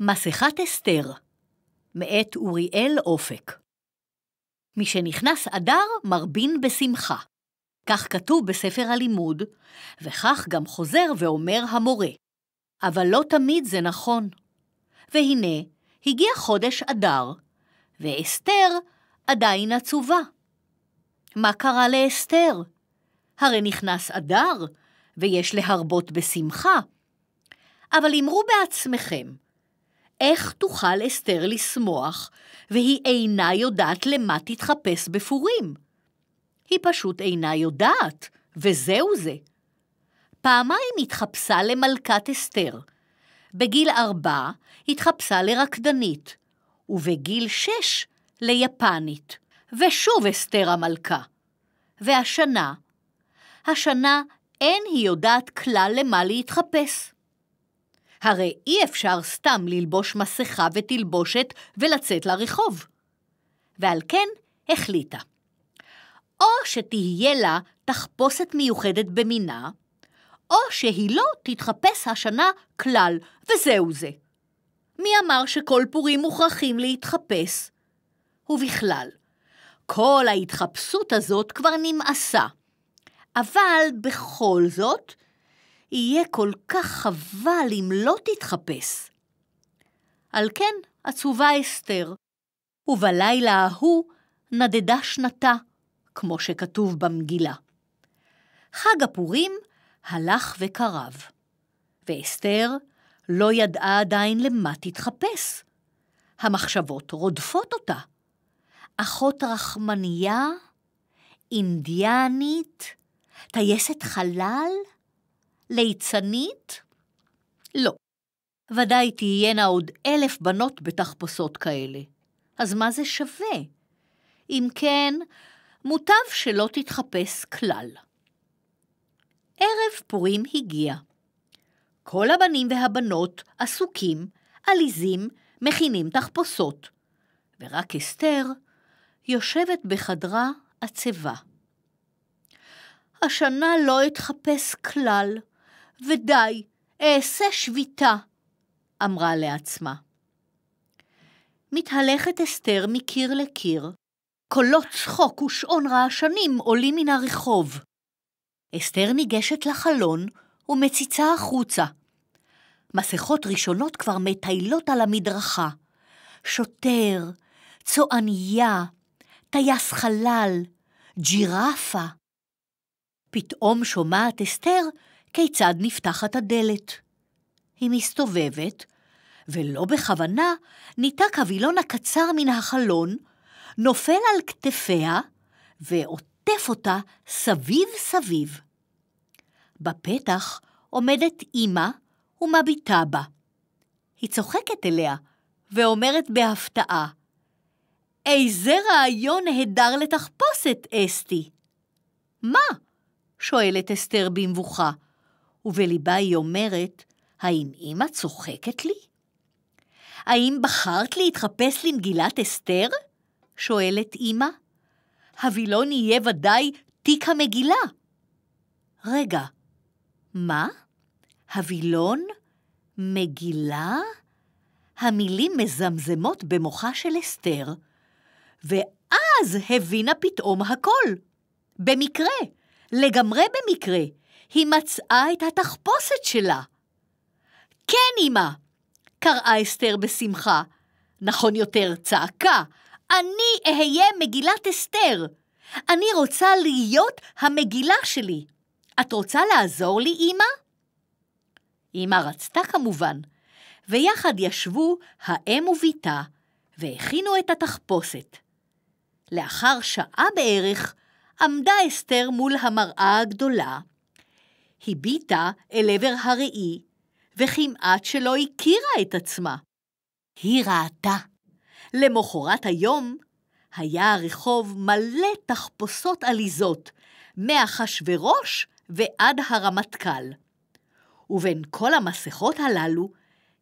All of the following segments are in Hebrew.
מסכת אסתר, מאת אוריאל אופק. משנכנס אדר, מרבין בשמחה. כך כתוב בספר הלימוד, וכך גם חוזר ואומר המורה. אבל לא תמיד זה נכון. והנה, הגיע חודש אדר, ואסתר עדיין עצובה. מה קרה לאסתר? הרי נכנס אדר, ויש להרבות בשמחה. אבל אמרו בעצמכם, איך תוכל אסתר לשמוח, והיא אינה יודעת למה תתחפש בפורים? היא פשוט אינה יודעת, וזהו זה. פעמיים התחפשה למלכת אסתר. בגיל ארבע התחפשה לרקדנית, ובגיל שש ליפנית, ושוב אסתר המלכה. והשנה, השנה אין היא יודעת כלל למה להתחפש. הרי אי אפשר סתם ללבוש מסכה ותלבושת ולצאת לרחוב. ועל כן החליטה. או שתהיה לה תחפושת מיוחדת במינה, או שהיא לא תתחפש השנה כלל, וזהו זה. מי אמר שכל פורים מוכרחים להתחפש? ובכלל, כל ההתחפשות הזאת כבר נמאסה. אבל בכל זאת, יהיה כל כך חבל אם לא תתחפש. על כן עצובה אסתר, ובלילה ההוא נדדה שנתה, כמו שכתוב במגילה. חג הפורים הלך וקרב, ואסתר לא ידעה עדיין למה תתחפש. המחשבות רודפות אותה. אחות רחמניה? אינדיאנית, טייסת חלל, ליצנית? לא. ודאי תהיינה עוד אלף בנות בתחפושות כאלה. אז מה זה שווה? אם כן, מוטב שלא תתחפש כלל. ערב פורים הגיע. כל הבנים והבנות עסוקים, עליזים, מכינים תחפושות, ורק אסתר יושבת בחדרה עצבה. השנה לא אתחפש כלל, ודי, אעשה שביתה, אמרה לעצמה. מתהלכת אסתר מקיר לקיר, קולות צחוק ושעון רעשנים עולים מן הרחוב. אסתר ניגשת לחלון ומציצה החוצה. מסכות ראשונות כבר מטיילות על המדרכה. שוטר, צוענייה, טייס חלל, ג'ירפה. פתאום שומעת אסתר כיצד נפתחת הדלת. היא מסתובבת, ולא בכוונה ניתק הווילון הקצר מן החלון, נופל על כתפיה ועוטף אותה סביב סביב. בפתח עומדת אימא ומביטה בה. היא צוחקת אליה ואומרת בהפתעה, איזה רעיון הדר לתחפושת, אסתי. מה? שואלת אסתר במבוכה. ובליבה היא אומרת, האם אמא צוחקת לי? האם בחרת להתחפש למגילת אסתר? שואלת אמא. הווילון יהיה ודאי תיק המגילה. רגע, מה? הווילון? מגילה? המילים מזמזמות במוחה של אסתר, ואז הבינה פתאום הכל. במקרה, לגמרי במקרה, היא מצאה את התחפושת שלה. כן, אמא! קראה אסתר בשמחה. נכון יותר, צעקה. אני אהיה מגילת אסתר. אני רוצה להיות המגילה שלי. את רוצה לעזור לי, אמא? אמא רצתה כמובן, ויחד ישבו האם ובתה והכינו את התחפושת. לאחר שעה בערך עמדה אסתר מול המראה הגדולה, הביטה אל עבר הראי, וכמעט שלא הכירה את עצמה. היא ראתה. למחרת היום היה הרחוב מלא תחפושות עליזות, מאחשורוש ועד הרמטכ"ל. ובין כל המסכות הללו,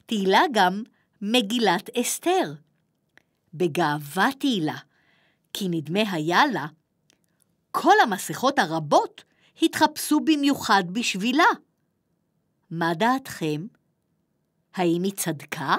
תהילה גם מגילת אסתר. בגאווה תהילה, כי נדמה היה לה, כל המסכות הרבות התחפשו במיוחד בשבילה. מה דעתכם? האם היא צדקה?